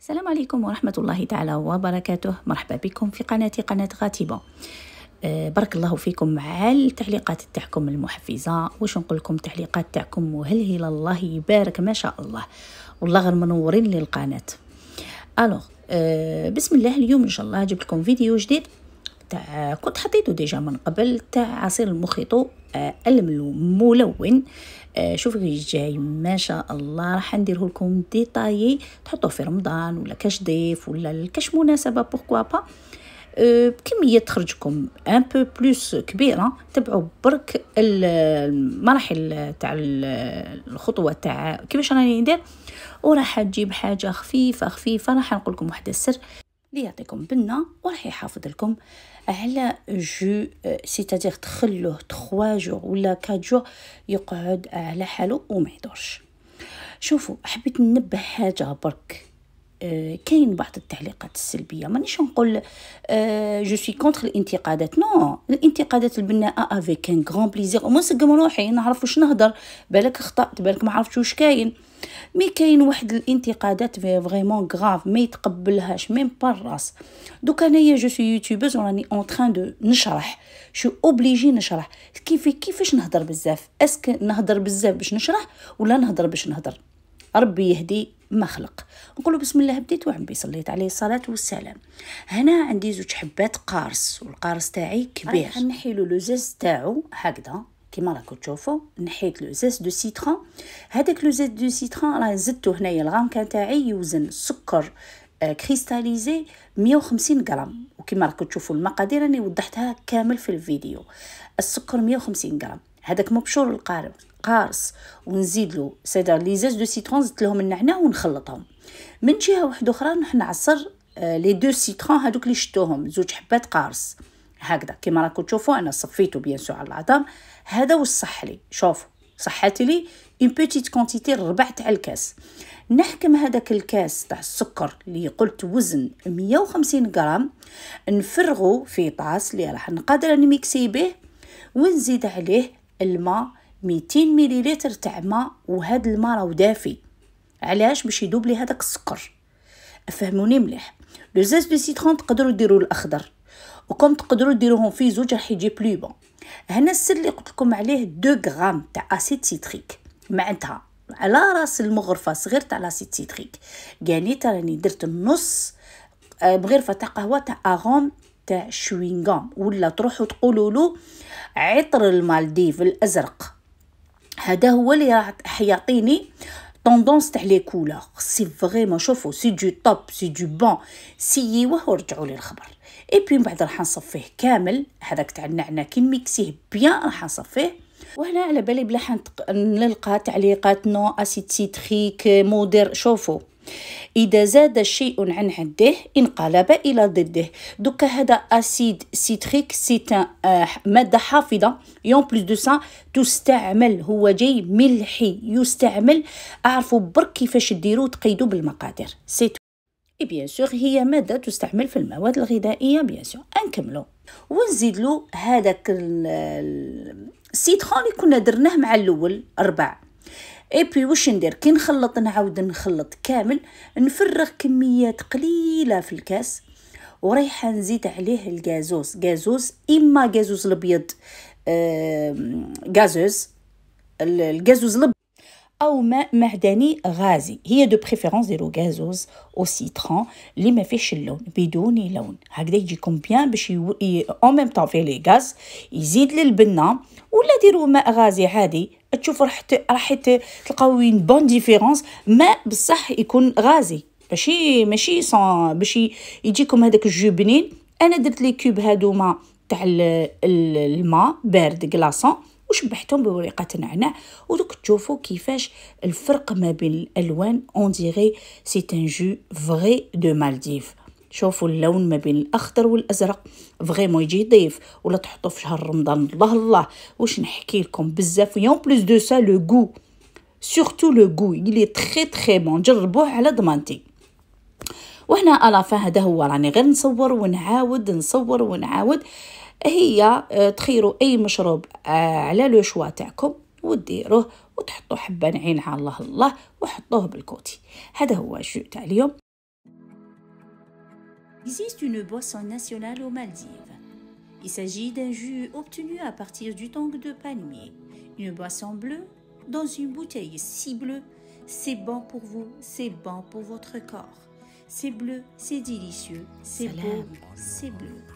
السلام عليكم ورحمة الله تعالى وبركاته مرحبا بكم في قناتي قناة غاتبة آه، بارك الله فيكم على التعليقات تاعكم المحفزة واش نقول لكم التعليقات تاعكم هي الله يبارك ما شاء الله والله غير منورين للقناة الوغ آه، بسم الله اليوم ان شاء الله جبت لكم فيديو جديد تاع كنت حطيته ديجا من قبل تاع عصير المخيطو آه، الملون آه، شوفوا كيف جاي ما شاء الله راح نديره لكم ديطايي تحطوه في رمضان ولا كاش ضيف ولا كاش مناسبه بوركوا با بكمية تخرجكم ان بو بلوس كبيرة تبعوا برك المراحل تاع الخطوة تاع كيفاش راني ندير وراح تجيب حاجة خفيفة خفيفة راح نقول لكم واحد السر اللي يعطيكم بنه وراح يحافظ لكم على جو سيتادير آه، تخلوه تخوا جور ولا جور يقعد على حاله وما يدورش شوفوا حبيت ننبه حاجه برك آه، كاين بعض التعليقات السلبيه مانيش نقول جو سوي كونتر الانتقادات نو الانتقادات البناءه افيك ان بليزيغ بليزير نسقم روحي نعرف واش نهضر بالك خطات بالك ما عرفتش واش كاين مي كاين واحد الانتقادات فريمون غراف ما يتقبلهاش ميم با الراس دوك انايا جو سوي يوتيوبوز وراني اون تران دو نشرح شو اوبليجي نشرح كيف كيفاش نهضر بزاف اسك نهضر بزاف باش نشرح ولا نهضر باش نهضر ربي يهدي ما خلق نقولوا بسم الله بديت وعم صليت عليه الصلاة والسلام هنا عندي زوج حبات قارص والقارص تاعي كبير راح نحيلو لوزاز تاعو هكذا كيما راكو تشوفوا نحيت لوزاز دو سيترون هذاك لوزاز دو سيترون راه زدتو هنايا الغامكان تاعي يوزن السكر آه كريستاليزي 150 غرام وكما راكو تشوفوا المقادير راني وضحتها كامل في الفيديو السكر 150 غرام هذاك مبشور القارب قارص ونزيد له سيدا لي زاز دو سيترون زدت لهم النعناع ونخلطهم من جهه واحده اخرى نروح نعصر آه، لي دو سيترون هذوك اللي شتوهم زوج حبات قارص هكذا كما راكم تشوفوا انا صفيته بيان سو على العظام هذا وصح لي شوفوا صحات لي اون بوتيت كونتيتي ربع تاع الكاس نحكم هذاك الكاس تاع السكر اللي قلت وزن 150 غرام نفرغه في طاس اللي راح نقدر نميكسي به ونزيد عليه الماء 200 مليلتر تاع ماء وهاد الماء راهو دافي علاش باش يذوب لي هذاك السكر فهموني مليح لو زاز دو سيترون تقدروا ديروا الاخضر وكم تقدروا ديروهم في زوج راح يجي بلو بون هنا السر اللي قلت لكم عليه 2 غرام تاع اسيد سيتريك معناتها على راس المغرفه صغير تاع لاسيد سيتريك قالي راني درت نص آه، مغرفه تاع قهوه تاع اغوم تاع الشوينغام ولا تروحوا تقولوا له عطر المالديف الازرق هذا هو اللي راح يعطيني طوندونس تاع لي كولور سي فريمون شوفوا سي دو توب سي دو بون سيوه ورجعوا لي الخبر اي بي من بعد راح نصفيه كامل هذاك تاع النعناع كي نميكسيه بيان راح نصفيه وهنا على بالي بلا حنلقى تعليقات نو اسيد سيتريك مودر شوفوا إذا زاد شيء عن عده انقلب إلى ضده دوك هذا أسيد سيتريك سيت مادة حافظة يون بلوس دو سان تستعمل هو جاي ملحي يستعمل أعرفوا برك كيفاش ديرو تقيدو بالمقادير سيت اي بيان سور هي ماده تستعمل في المواد الغذائيه بيان سور نكملو ونزيد له هذاك السيترون اللي كنا درناه مع الاول ربع اي بي واش ندير كي نخلط نعاود نخلط كامل نفرغ كميات قليله في الكاس وريحه نزيد عليه الغازوز غازوز اما غازوز الابيض غازوز الغازوز الابيض او ماء معدني غازي هي دو بريفيرونس ديرو غازوز او سيترون اللي ما فيهش اللون بدون لون هكذا يجيكم بيان باش اون ميم طون فيه لي غاز يزيد للبنه ولا ديروا ماء غازي عادي تشوف راح راح تلقاو وين بون ديفيرونس ما بصح يكون غازي ماشي ماشي سون باش يجيكم هذاك الجو بنين انا درت لي كوب هادوما تاع الماء بارد كلاصون وشبحتهم بورقه نعناع ودوك تشوفوا كيفاش الفرق ما بين الالوان اون ديغي سي ان جو فري دو مالديف شوفوا اللون ما بين الاخضر والازرق فريمون يجي ضيف ولا تحطوه في شهر رمضان الله الله واش نحكي لكم بزاف اون بلوس دو سا لو غو سورتو لو غو يلي تري تري بون جربوه على ضمانتي وهنا الافا هذا هو راني غير نصور ونعاود نصور ونعاود هي آه، تخيروا اي مشروب آه، على لو شوا تاعكم وديروه وتحطوا حبه نعين على الله الله وحطوه بالكوتي هذا هو الجو تاع اليوم existe une boisson nationale aux Maldives. Il s'agit d'un jus obtenu à partir du tang de palmier, une boisson bleue dans une bouteille si bleue, c'est bon pour vous, c'est bon pour votre corps. C'est bleu, c'est délicieux, c'est beau, c'est bleu.